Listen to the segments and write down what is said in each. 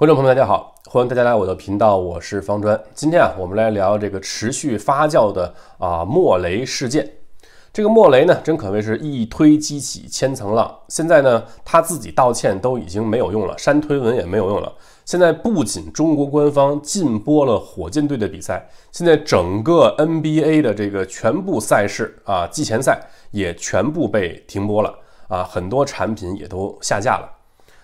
观众朋友们，大家好，欢迎大家来我的频道，我是方砖。今天啊，我们来聊这个持续发酵的啊莫雷事件。这个莫雷呢，真可谓是一推激起千层浪。现在呢，他自己道歉都已经没有用了，删推文也没有用了。现在不仅中国官方禁播了火箭队的比赛，现在整个 NBA 的这个全部赛事啊，季前赛也全部被停播了啊，很多产品也都下架了。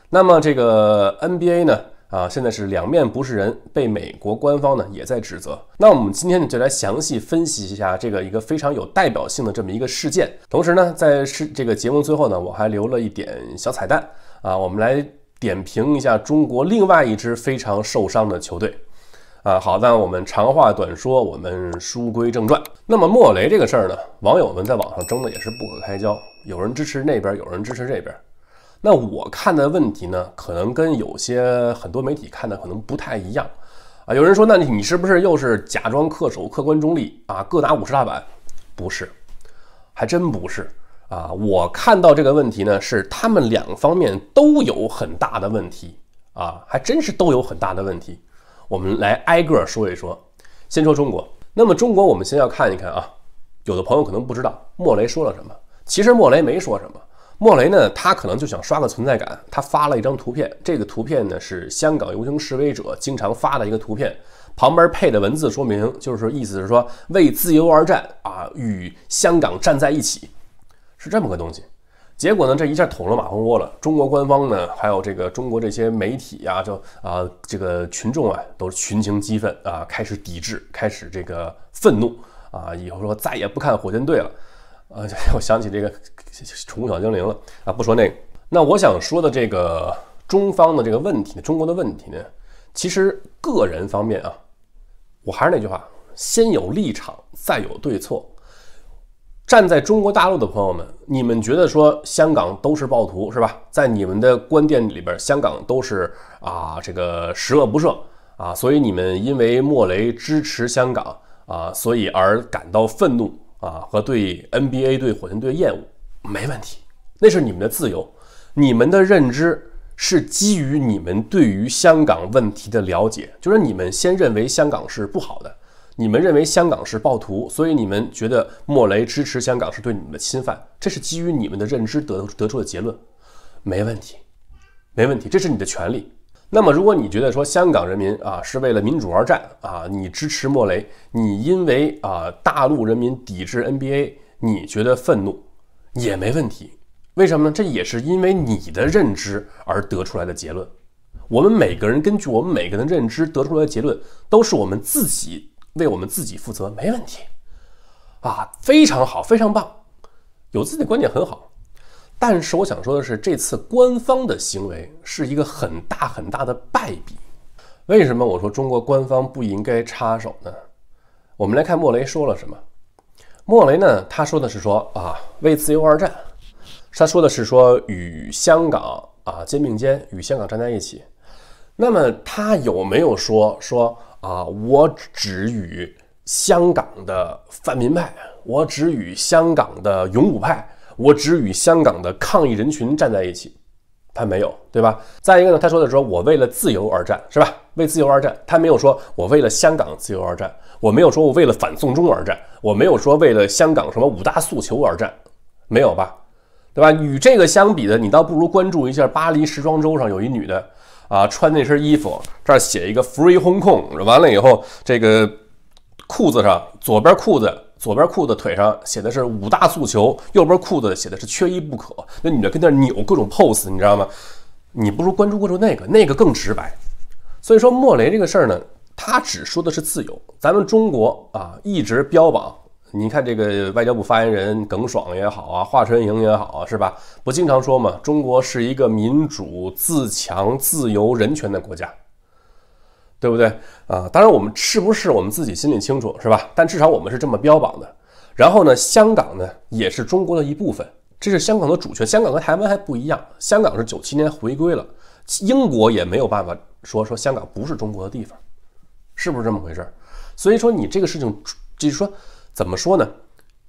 那么这个 NBA 呢？啊，现在是两面不是人，被美国官方呢也在指责。那我们今天呢就来详细分析一下这个一个非常有代表性的这么一个事件。同时呢，在是这个节目最后呢，我还留了一点小彩蛋啊，我们来点评一下中国另外一支非常受伤的球队。啊，好，那我们长话短说，我们书归正传。那么莫雷这个事儿呢，网友们在网上争的也是不可开交，有人支持那边，有人支持这边。那我看的问题呢，可能跟有些很多媒体看的可能不太一样啊。有人说，那你你是不是又是假装恪守客观中立啊？各打五十大板，不是，还真不是啊。我看到这个问题呢，是他们两方面都有很大的问题啊，还真是都有很大的问题。我们来挨个说一说，先说中国。那么中国，我们先要看一看啊。有的朋友可能不知道莫雷说了什么。其实莫雷没说什么。莫雷呢，他可能就想刷个存在感，他发了一张图片，这个图片呢是香港游行示威者经常发的一个图片，旁边配的文字说明就是意思是说为自由而战啊，与香港站在一起，是这么个东西。结果呢，这一下捅了马蜂窝了，中国官方呢，还有这个中国这些媒体呀，就啊这个群众啊，都群情激愤啊，开始抵制，开始这个愤怒啊，以后说再也不看火箭队了。呃，我想起这个宠物小精灵了啊！不说那个，那我想说的这个中方的这个问题呢，中国的问题呢，其实个人方面啊，我还是那句话，先有立场，再有对错。站在中国大陆的朋友们，你们觉得说香港都是暴徒是吧？在你们的观点里边，香港都是啊，这个十恶不赦啊，所以你们因为莫雷支持香港啊，所以而感到愤怒。啊，和对 NBA 对火箭队厌恶，没问题，那是你们的自由，你们的认知是基于你们对于香港问题的了解，就是你们先认为香港是不好的，你们认为香港是暴徒，所以你们觉得莫雷支持香港是对你们的侵犯，这是基于你们的认知得得出的结论，没问题，没问题，这是你的权利。那么，如果你觉得说香港人民啊是为了民主而战啊，你支持莫雷，你因为啊大陆人民抵制 NBA，你觉得愤怒也没问题，为什么呢？这也是因为你的认知而得出来的结论。我们每个人根据我们每个人的认知得出来的结论，都是我们自己为我们自己负责，没问题，啊，非常好，非常棒，有自己的观点很好。但是我想说的是，这次官方的行为是一个很大很大的败笔。为什么我说中国官方不应该插手呢？我们来看莫雷说了什么。莫雷呢，他说的是说啊，为自由而战。他说的是说与香港啊肩并肩，与香港站在一起。那么他有没有说说啊，我只与香港的反民派，我只与香港的勇武派？我只与香港的抗议人群站在一起，他没有，对吧？再一个呢，他说的说我为了自由而战，是吧？为自由而战，他没有说我为了香港自由而战，我没有说我为了反送中而战，我没有说为了香港什么五大诉求而战，没有吧？对吧？与这个相比的，你倒不如关注一下巴黎时装周上有一女的啊，穿那身衣服，这儿写一个 Free Hong Kong，完了以后，这个裤子上左边裤子。左边裤子腿上写的是五大诉求，右边裤子写的是缺一不可。那女的跟那扭各种 pose，你知道吗？你不如关注关注那个，那个更直白。所以说莫雷这个事儿呢，他只说的是自由。咱们中国啊，一直标榜，你看这个外交部发言人耿爽也好啊，华春莹也好啊，是吧？不经常说吗？中国是一个民主、自强、自由、人权的国家。对不对啊？当然，我们是不是我们自己心里清楚是吧？但至少我们是这么标榜的。然后呢，香港呢也是中国的一部分，这是香港的主权。香港和台湾还不一样，香港是九七年回归了，英国也没有办法说说香港不是中国的地方，是不是这么回事？所以说你这个事情就是说怎么说呢？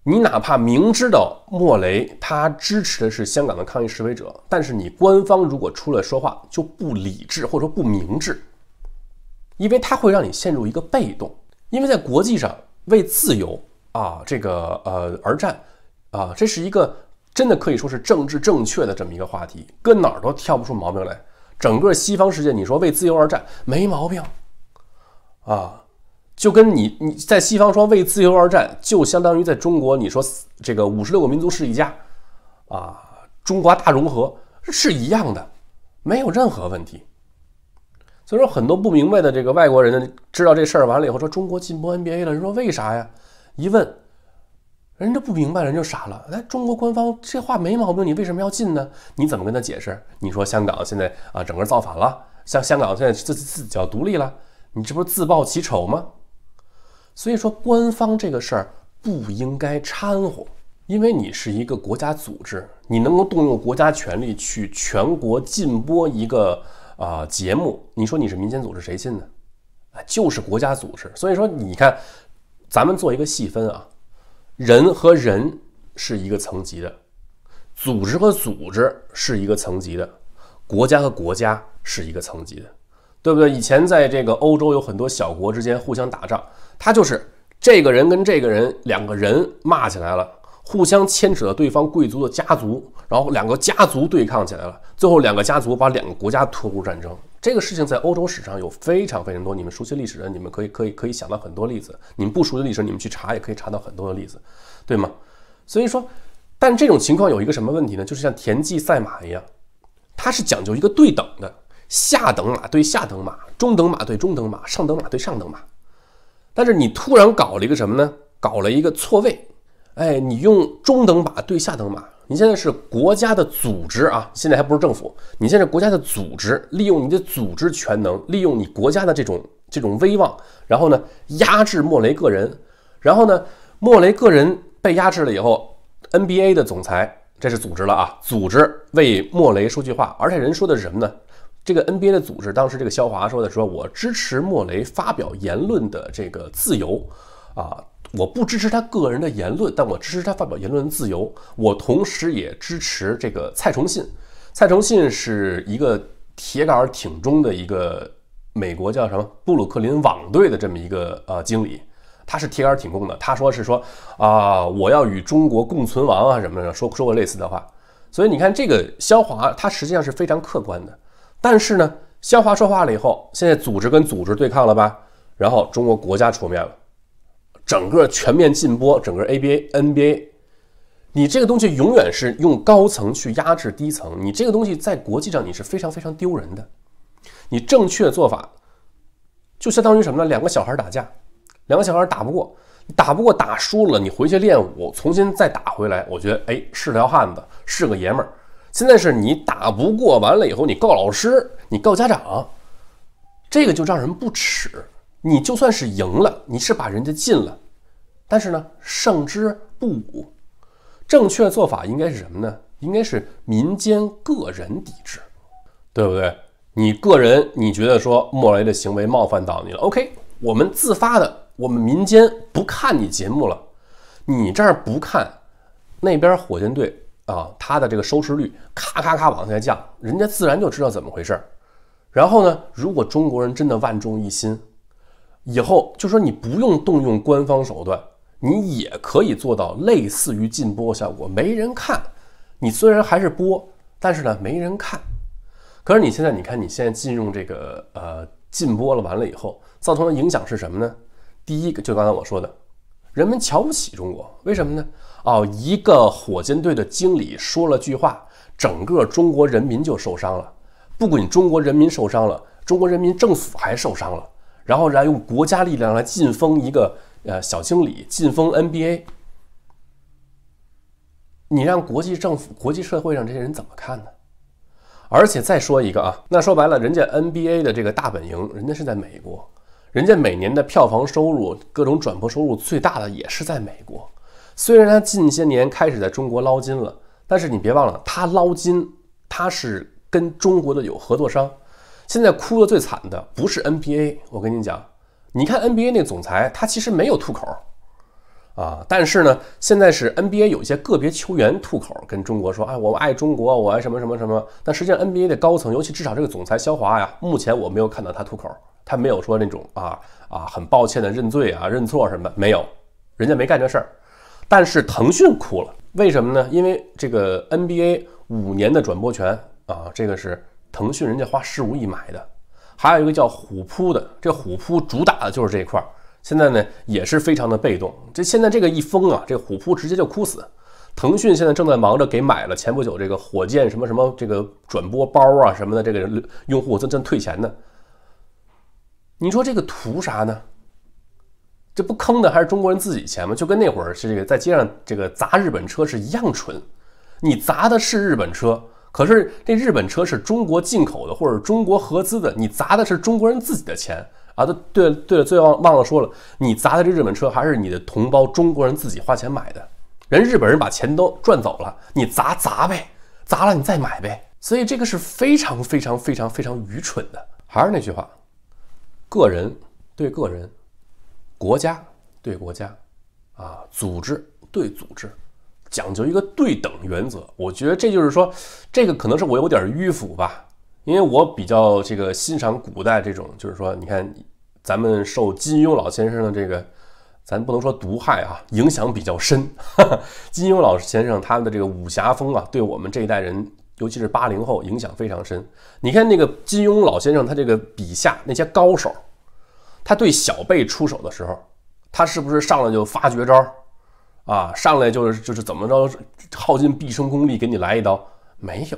你哪怕明知道莫雷他支持的是香港的抗议示威者，但是你官方如果出来说话就不理智或者说不明智。因为它会让你陷入一个被动，因为在国际上为自由啊这个呃而战啊，这是一个真的可以说是政治正确的这么一个话题，跟哪儿都挑不出毛病来。整个西方世界，你说为自由而战没毛病啊，就跟你你在西方说为自由而战，就相当于在中国你说这个五十六个民族是一家啊，中华大融合是一样的，没有任何问题。所以说，很多不明白的这个外国人知道这事儿完了以后，说中国禁播 NBA 了，人说为啥呀？一问，人家不明白，人就傻了。哎，中国官方这话没毛病，你为什么要禁呢？你怎么跟他解释？你说香港现在啊，整个造反了，像香港现在自自己要独立了，你这不是自曝其丑吗？所以说，官方这个事儿不应该掺和，因为你是一个国家组织，你能够动用国家权力去全国禁播一个。啊，节目，你说你是民间组织，谁信呢？就是国家组织。所以说，你看，咱们做一个细分啊，人和人是一个层级的，组织和组织是一个层级的，国家和国家是一个层级的，对不对？以前在这个欧洲有很多小国之间互相打仗，他就是这个人跟这个人两个人骂起来了。互相牵扯到对方贵族的家族，然后两个家族对抗起来了，最后两个家族把两个国家拖入战争。这个事情在欧洲史上有非常非常多，你们熟悉历史的，你们可以可以可以想到很多例子；你们不熟悉历史，你们去查也可以查到很多的例子，对吗？所以说，但这种情况有一个什么问题呢？就是像田忌赛马一样，它是讲究一个对等的，下等马对下等马，中等马对中等马，上等马对上等马。但是你突然搞了一个什么呢？搞了一个错位。哎，你用中等马对下等马，你现在是国家的组织啊，现在还不是政府，你现在国家的组织，利用你的组织权能，利用你国家的这种这种威望，然后呢压制莫雷个人，然后呢莫雷个人被压制了以后，NBA 的总裁，这是组织了啊，组织为莫雷说句话，而且人说的是什么呢？这个 NBA 的组织当时这个肖华说的说，我支持莫雷发表言论的这个自由，啊。我不支持他个人的言论，但我支持他发表言论自由。我同时也支持这个蔡崇信，蔡崇信是一个铁杆儿挺中的一个美国叫什么布鲁克林网队的这么一个呃经理，他是铁杆儿挺共的。他说是说啊，我要与中国共存亡啊什么的，说说过类似的话。所以你看这个肖华，他实际上是非常客观的。但是呢，肖华说话了以后，现在组织跟组织对抗了吧？然后中国国家出面了。整个全面禁播，整个 ABA、NBA，你这个东西永远是用高层去压制低层，你这个东西在国际上你是非常非常丢人的。你正确做法，就相当于什么呢？两个小孩打架，两个小孩打不过，打不过打输了，你回去练武，重新再打回来。我觉得，哎，是条汉子，是个爷们儿。现在是你打不过，完了以后你告老师，你告家长，这个就让人不耻。你就算是赢了，你是把人家禁了，但是呢，胜之不武。正确做法应该是什么呢？应该是民间个人抵制，对不对？你个人你觉得说莫雷的行为冒犯到你了，OK，我们自发的，我们民间不看你节目了，你这儿不看，那边火箭队啊，他的这个收视率咔咔咔往下降，人家自然就知道怎么回事。然后呢，如果中国人真的万众一心。以后就说你不用动用官方手段，你也可以做到类似于禁播效果，没人看你虽然还是播，但是呢没人看。可是你现在你看你现在禁用这个呃禁播了，完了以后造成的影响是什么呢？第一个就刚才我说的，人们瞧不起中国，为什么呢？哦，一个火箭队的经理说了句话，整个中国人民就受伤了。不仅中国人民受伤了，中国人民政府还受伤了。然后来用国家力量来进封一个呃小经理，进封 NBA，你让国际政府、国际社会上这些人怎么看呢？而且再说一个啊，那说白了，人家 NBA 的这个大本营，人家是在美国，人家每年的票房收入、各种转播收入最大的也是在美国。虽然他近些年开始在中国捞金了，但是你别忘了，他捞金他是跟中国的有合作商。现在哭的最惨的不是 NBA，我跟你讲，你看 NBA 那总裁，他其实没有吐口儿啊，但是呢，现在是 NBA 有一些个别球员吐口儿，跟中国说，哎，我爱中国，我爱什么什么什么。但实际上 NBA 的高层，尤其至少这个总裁肖华呀，目前我没有看到他吐口儿，他没有说那种啊啊很抱歉的认罪啊认错什么，没有，人家没干这事儿。但是腾讯哭了，为什么呢？因为这个 NBA 五年的转播权啊，这个是。腾讯人家花十五亿买的，还有一个叫虎扑的，这虎扑主打的就是这一块儿，现在呢也是非常的被动。这现在这个一封啊，这虎扑直接就哭死。腾讯现在正在忙着给买了，前不久这个火箭什么什么这个转播包啊什么的，这个用户正在退钱呢。你说这个图啥呢？这不坑的还是中国人自己钱吗？就跟那会儿是这个在街上这个砸日本车是一样蠢，你砸的是日本车。可是这日本车是中国进口的，或者中国合资的，你砸的是中国人自己的钱啊！对对了，最忘忘了说了，你砸的这日本车还是你的同胞中国人自己花钱买的，人日本人把钱都赚走了，你砸砸呗，砸了你再买呗。所以这个是非常非常非常非常愚蠢的。还是那句话，个人对个人，国家对国家，啊，组织对组织。讲究一个对等原则，我觉得这就是说，这个可能是我有点迂腐吧，因为我比较这个欣赏古代这种，就是说，你看，咱们受金庸老先生的这个，咱不能说毒害啊，影响比较深。金庸老先生他的这个武侠风啊，对我们这一代人，尤其是八零后，影响非常深。你看那个金庸老先生他这个笔下那些高手，他对小辈出手的时候，他是不是上来就发绝招？啊，上来就是就是怎么着，耗尽毕生功力给你来一刀？没有，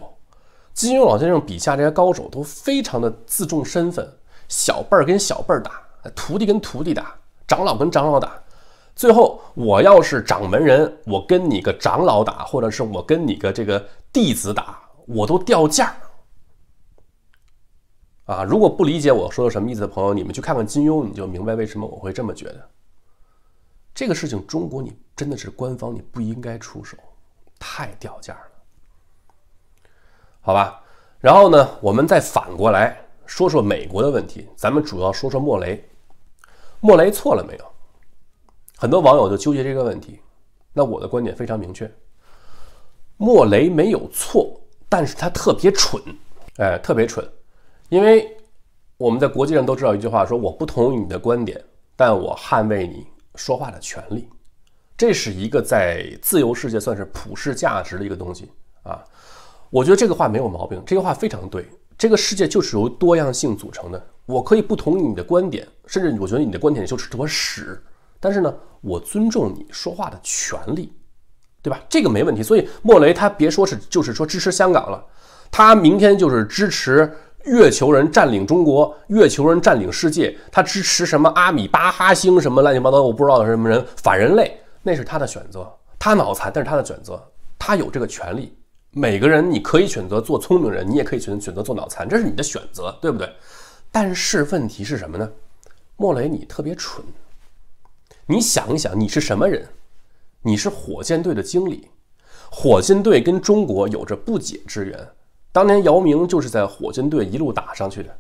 金庸老先生笔下这些高手都非常的自重身份，小辈儿跟小辈儿打，徒弟跟徒弟打，长老跟长老打。最后我要是掌门人，我跟你个长老打，或者是我跟你个这个弟子打，我都掉价儿。啊，如果不理解我说的什么意思的朋友，你们去看看金庸，你就明白为什么我会这么觉得。这个事情，中国你真的是官方你不应该出手，太掉价了，好吧？然后呢，我们再反过来说说美国的问题，咱们主要说说莫雷。莫雷错了没有？很多网友就纠结这个问题。那我的观点非常明确，莫雷没有错，但是他特别蠢，哎，特别蠢。因为我们在国际上都知道一句话，说我不同意你的观点，但我捍卫你。说话的权利，这是一个在自由世界算是普世价值的一个东西啊。我觉得这个话没有毛病，这个话非常对。这个世界就是由多样性组成的。我可以不同意你的观点，甚至我觉得你的观点就是坨屎，但是呢，我尊重你说话的权利，对吧？这个没问题。所以莫雷他别说是就是说支持香港了，他明天就是支持。月球人占领中国，月球人占领世界，他支持什么阿米巴哈星什么乱七八糟，我不知道什么人反人类，那是他的选择，他脑残，但是他的选择，他有这个权利。每个人你可以选择做聪明人，你也可以选选择做脑残，这是你的选择，对不对？但是问题是什么呢？莫雷，你特别蠢。你想一想，你是什么人？你是火箭队的经理，火箭队跟中国有着不解之缘。当年姚明就是在火箭队一路打上去的，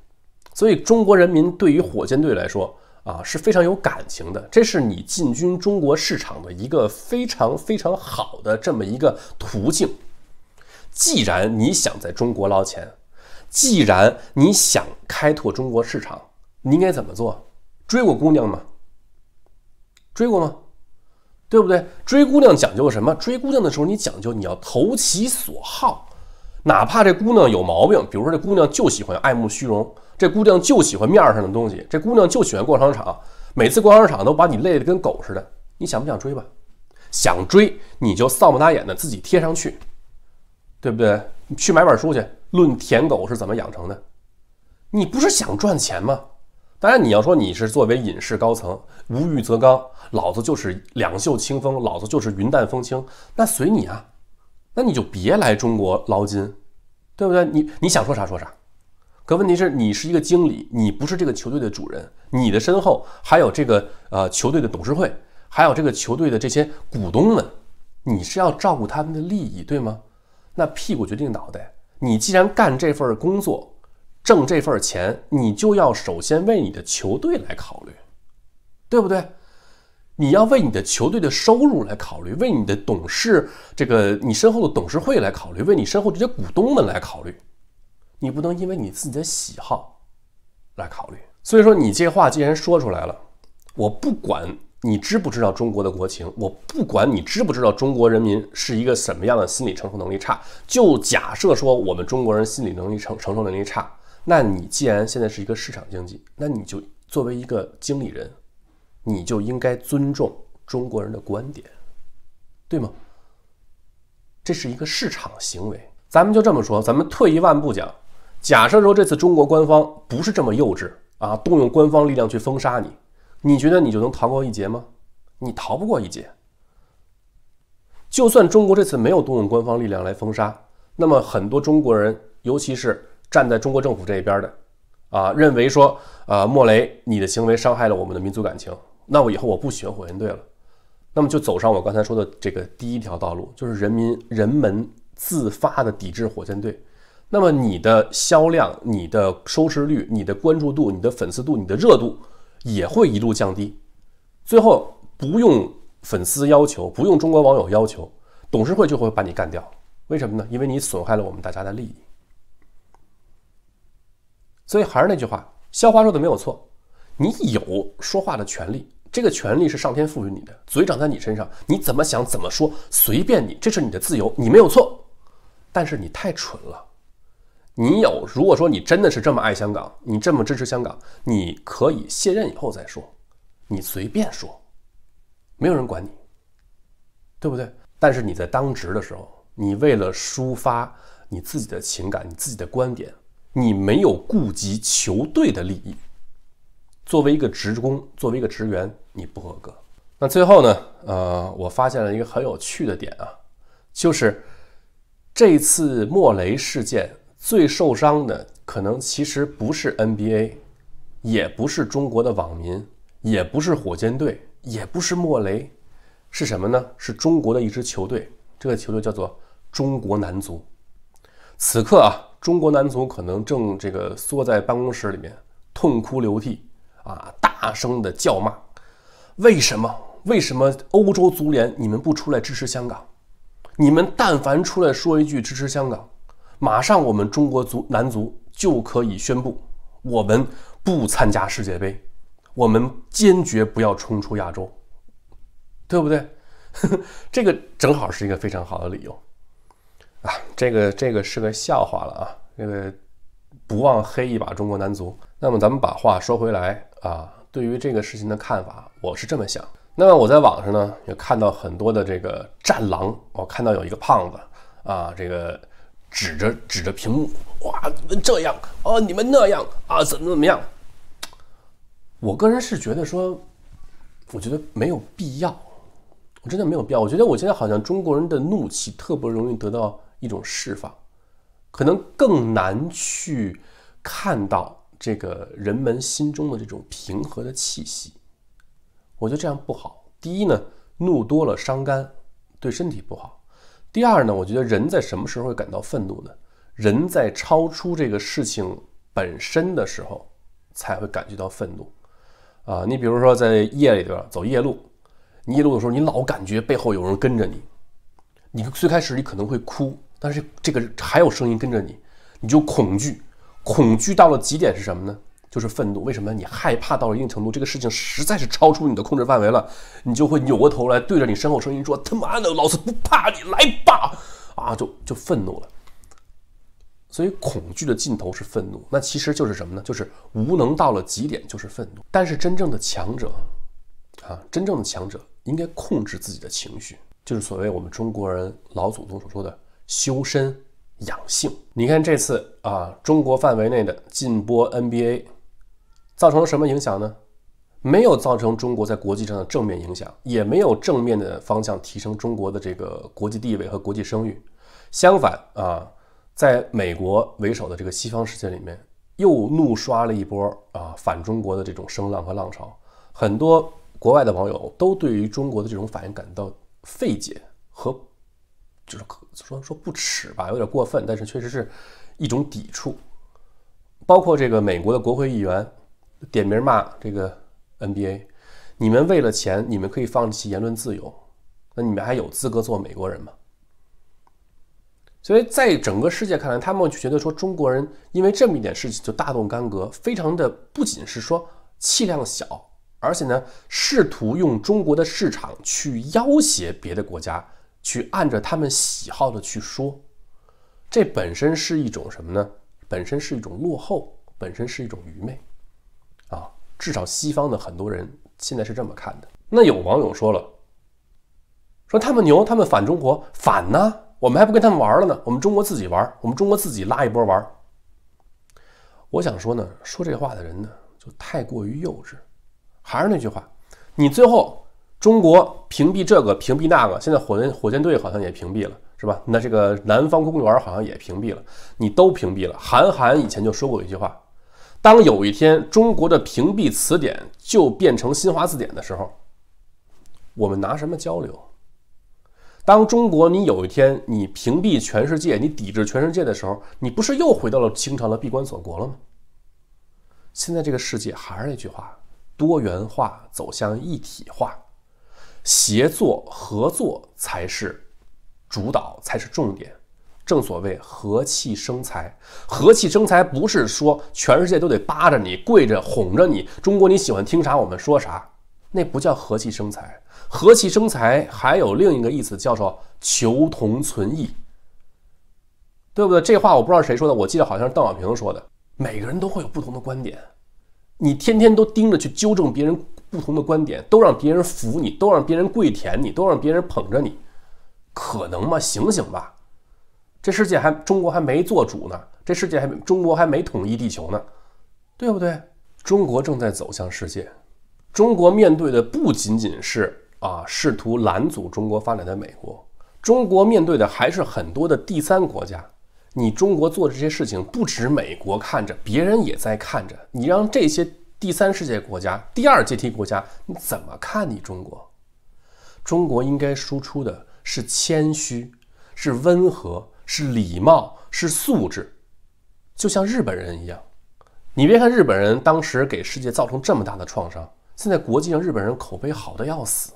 所以中国人民对于火箭队来说啊是非常有感情的。这是你进军中国市场的一个非常非常好的这么一个途径。既然你想在中国捞钱，既然你想开拓中国市场，你应该怎么做？追过姑娘吗？追过吗？对不对？追姑娘讲究什么？追姑娘的时候，你讲究你要投其所好。哪怕这姑娘有毛病，比如说这姑娘就喜欢爱慕虚荣，这姑娘就喜欢面儿上的东西，这姑娘就喜欢逛商场，每次逛商场都把你累得跟狗似的。你想不想追吧？想追你就丧不打眼的自己贴上去，对不对？去买本书去，《论舔狗是怎么养成的》。你不是想赚钱吗？当然你要说你是作为隐士高层，无欲则刚，老子就是两袖清风，老子就是云淡风轻，那随你啊，那你就别来中国捞金。对不对？你你想说啥说啥，可问题是你是一个经理，你不是这个球队的主人，你的身后还有这个呃球队的董事会，还有这个球队的这些股东们，你是要照顾他们的利益，对吗？那屁股决定脑袋，你既然干这份工作，挣这份钱，你就要首先为你的球队来考虑，对不对？你要为你的球队的收入来考虑，为你的董事这个你身后的董事会来考虑，为你身后这些股东们来考虑。你不能因为你自己的喜好来考虑。所以说，你这话既然说出来了，我不管你知不知道中国的国情，我不管你知不知道中国人民是一个什么样的心理承受能力差。就假设说我们中国人心理能力承承受能力差，那你既然现在是一个市场经济，那你就作为一个经理人。你就应该尊重中国人的观点，对吗？这是一个市场行为。咱们就这么说，咱们退一万步讲，假设说这次中国官方不是这么幼稚啊，动用官方力量去封杀你，你觉得你就能逃过一劫吗？你逃不过一劫。就算中国这次没有动用官方力量来封杀，那么很多中国人，尤其是站在中国政府这一边的啊，认为说，呃，莫雷，你的行为伤害了我们的民族感情。那我以后我不学火箭队了，那么就走上我刚才说的这个第一条道路，就是人民人们自发的抵制火箭队，那么你的销量、你的收视率、你的关注度、你的粉丝度、你的热度也会一路降低，最后不用粉丝要求，不用中国网友要求，董事会就会把你干掉。为什么呢？因为你损害了我们大家的利益。所以还是那句话，肖华说的没有错，你有说话的权利。这个权利是上天赋予你的，嘴长在你身上，你怎么想怎么说随便你，这是你的自由，你没有错。但是你太蠢了。你有，如果说你真的是这么爱香港，你这么支持香港，你可以卸任以后再说，你随便说，没有人管你，对不对？但是你在当值的时候，你为了抒发你自己的情感、你自己的观点，你没有顾及球队的利益。作为一个职工，作为一个职员，你不合格。那最后呢？呃，我发现了一个很有趣的点啊，就是这次莫雷事件最受伤的可能其实不是 NBA，也不是中国的网民，也不是火箭队，也不是莫雷，是什么呢？是中国的一支球队，这个球队叫做中国男足。此刻啊，中国男足可能正这个缩在办公室里面痛哭流涕。啊！大声的叫骂，为什么？为什么欧洲足联你们不出来支持香港？你们但凡出来说一句支持香港，马上我们中国足男足就可以宣布我们不参加世界杯，我们坚决不要冲出亚洲，对不对？这个正好是一个非常好的理由啊！这个这个是个笑话了啊！这个不忘黑一把中国男足。那么咱们把话说回来。啊，对于这个事情的看法，我是这么想。那么我在网上呢，也看到很多的这个战狼。我看到有一个胖子啊，这个指着指着屏幕，哇，你们这样哦，你们那样啊，怎么怎么样？我个人是觉得说，我觉得没有必要，我真的没有必要。我觉得我现在好像中国人的怒气特别容易得到一种释放，可能更难去看到。这个人们心中的这种平和的气息，我觉得这样不好。第一呢，怒多了伤肝，对身体不好。第二呢，我觉得人在什么时候会感到愤怒呢？人在超出这个事情本身的时候，才会感觉到愤怒。啊，你比如说在夜里边走夜路，你夜路的时候你老感觉背后有人跟着你，你最开始你可能会哭，但是这个还有声音跟着你，你就恐惧。恐惧到了极点是什么呢？就是愤怒。为什么？你害怕到了一定程度，这个事情实在是超出你的控制范围了，你就会扭过头来对着你身后声音说：“他妈的，老子不怕你来吧！”啊，就就愤怒了。所以，恐惧的尽头是愤怒，那其实就是什么呢？就是无能到了极点就是愤怒。但是，真正的强者，啊，真正的强者应该控制自己的情绪，就是所谓我们中国人老祖宗所说的修身。养性，你看这次啊，中国范围内的禁播 NBA，造成了什么影响呢？没有造成中国在国际上的正面影响，也没有正面的方向提升中国的这个国际地位和国际声誉。相反啊，在美国为首的这个西方世界里面，又怒刷了一波啊反中国的这种声浪和浪潮。很多国外的网友都对于中国的这种反应感到费解和。就是说说不耻吧，有点过分，但是确实是一种抵触。包括这个美国的国会议员点名骂这个 NBA，你们为了钱，你们可以放弃言论自由，那你们还有资格做美国人吗？所以在整个世界看来，他们就觉得说中国人因为这么一点事情就大动干戈，非常的不仅是说气量小，而且呢试图用中国的市场去要挟别的国家。去按着他们喜好的去说，这本身是一种什么呢？本身是一种落后，本身是一种愚昧，啊，至少西方的很多人现在是这么看的。那有网友说了，说他们牛，他们反中国反呢，我们还不跟他们玩了呢，我们中国自己玩，我们中国自己拉一波玩。我想说呢，说这话的人呢，就太过于幼稚。还是那句话，你最后。中国屏蔽这个，屏蔽那个，现在火箭火箭队好像也屏蔽了，是吧？那这个南方公园好像也屏蔽了，你都屏蔽了。韩寒以前就说过一句话：当有一天中国的屏蔽词典就变成新华字典的时候，我们拿什么交流？当中国你有一天你屏蔽全世界，你抵制全世界的时候，你不是又回到了清朝的闭关锁国了吗？现在这个世界还是那句话：多元化走向一体化。协作合作才是主导，才是重点。正所谓“和气生财”，“和气生财”不是说全世界都得扒着你、跪着、哄着你。中国你喜欢听啥，我们说啥，那不叫“和气生财”。“和气生财”还有另一个意思，叫做“求同存异”，对不对？这话我不知道谁说的，我记得好像是邓小平说的。每个人都会有不同的观点。你天天都盯着去纠正别人不同的观点，都让别人服你，都让别人跪舔你，都让别人捧着你，可能吗？醒醒吧！这世界还中国还没做主呢，这世界还中国还没统一地球呢，对不对？中国正在走向世界，中国面对的不仅仅是啊试图拦阻中国发展的美国，中国面对的还是很多的第三国家。你中国做的这些事情不止美国看着，别人也在看着。你让这些第三世界国家、第二阶梯国家你怎么看你中国？中国应该输出的是谦虚、是温和、是礼貌、是素质，就像日本人一样。你别看日本人当时给世界造成这么大的创伤，现在国际上日本人口碑好的要死。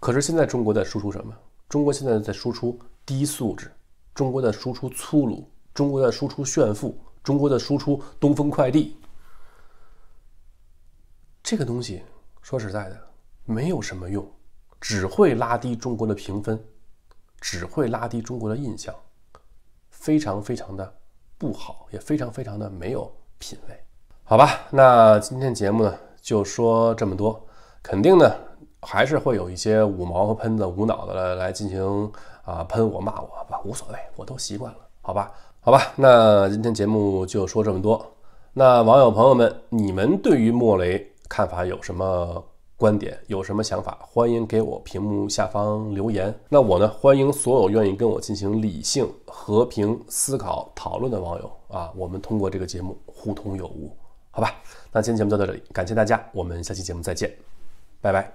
可是现在中国在输出什么？中国现在在输出低素质，中国在输出粗鲁。中国的输出炫富，中国的输出东风快递，这个东西说实在的没有什么用，只会拉低中国的评分，只会拉低中国的印象，非常非常的不好，也非常非常的没有品味。好吧，那今天节目呢就说这么多，肯定呢还是会有一些五毛和喷子无脑的来来进行啊喷我骂我吧，无所谓，我都习惯了，好吧。好吧，那今天节目就说这么多。那网友朋友们，你们对于莫雷看法有什么观点？有什么想法？欢迎给我屏幕下方留言。那我呢，欢迎所有愿意跟我进行理性、和平思考、讨论的网友啊。我们通过这个节目互通有无，好吧？那今天节目就到这里，感谢大家，我们下期节目再见，拜拜。